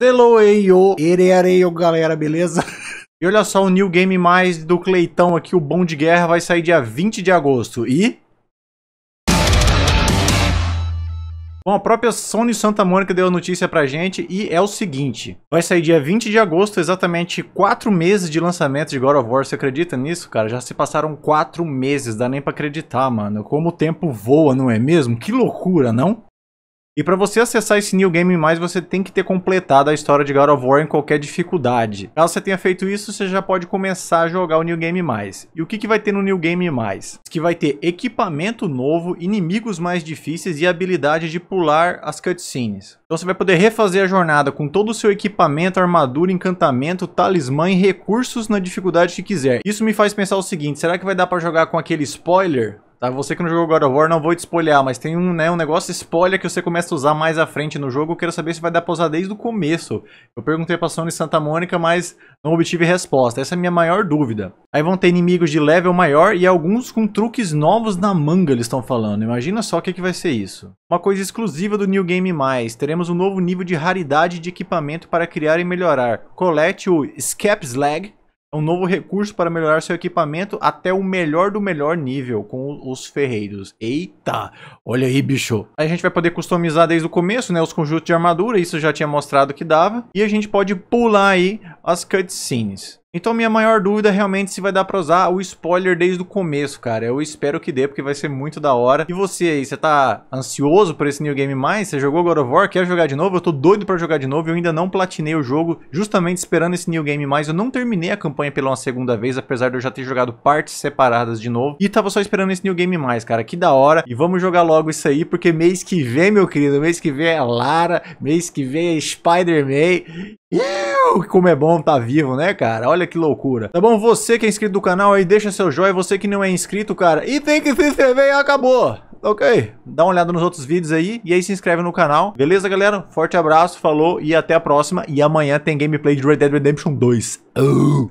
Deloeio, ereareio, galera, beleza? E olha só, o New Game Mais do Cleitão aqui, o Bom de Guerra, vai sair dia 20 de agosto. E... Bom, a própria Sony Santa Mônica deu a notícia pra gente e é o seguinte. Vai sair dia 20 de agosto, exatamente 4 meses de lançamento de God of War. Você acredita nisso, cara? Já se passaram 4 meses, dá nem pra acreditar, mano. Como o tempo voa, não é mesmo? Que loucura, não? E para você acessar esse New Game Mais, você tem que ter completado a história de God of War em qualquer dificuldade. Caso você tenha feito isso, você já pode começar a jogar o New Game Mais. E o que, que vai ter no New Game Mais? Que vai ter equipamento novo, inimigos mais difíceis e habilidade de pular as cutscenes. Então você vai poder refazer a jornada com todo o seu equipamento, armadura, encantamento, talismã e recursos na dificuldade que quiser. Isso me faz pensar o seguinte, será que vai dar para jogar com aquele spoiler? Tá, você que não jogou God of War, não vou te spoilear, mas tem um, né, um negócio spoiler que você começa a usar mais à frente no jogo. Eu quero saber se vai dar pra usar desde o começo. Eu perguntei pra Sony Santa Mônica, mas não obtive resposta. Essa é a minha maior dúvida. Aí vão ter inimigos de level maior e alguns com truques novos na manga, eles estão falando. Imagina só o que, que vai ser isso. Uma coisa exclusiva do New Game+, Mais, teremos um novo nível de raridade de equipamento para criar e melhorar. Colete o Slag, é um novo recurso para melhorar seu equipamento até o melhor do melhor nível com os ferreiros. Eita! Olha aí, bicho! Aí a gente vai poder customizar desde o começo, né? Os conjuntos de armadura, isso já tinha mostrado que dava. E a gente pode pular aí as cutscenes. Então minha maior dúvida é realmente se vai dar pra usar o spoiler desde o começo, cara. Eu espero que dê, porque vai ser muito da hora. E você aí, você tá ansioso por esse New Game Mais? Você jogou God of War? Quer jogar de novo? Eu tô doido pra jogar de novo. Eu ainda não platinei o jogo, justamente esperando esse New Game Mais. Eu não terminei a campanha pela uma segunda vez, apesar de eu já ter jogado partes separadas de novo. E tava só esperando esse New Game Mais, cara. Que da hora. E vamos jogar logo isso aí, porque mês que vem, meu querido, mês que vem é Lara, mês que vem é Spider-Man como é bom tá vivo, né, cara? Olha que loucura. Tá bom? Você que é inscrito do canal aí, deixa seu joinha. Você que não é inscrito, cara. E tem que se inscrever e acabou. Ok, dá uma olhada nos outros vídeos aí e aí se inscreve no canal. Beleza, galera? Forte abraço, falou e até a próxima. E amanhã tem gameplay de Red Dead Redemption 2. Uh!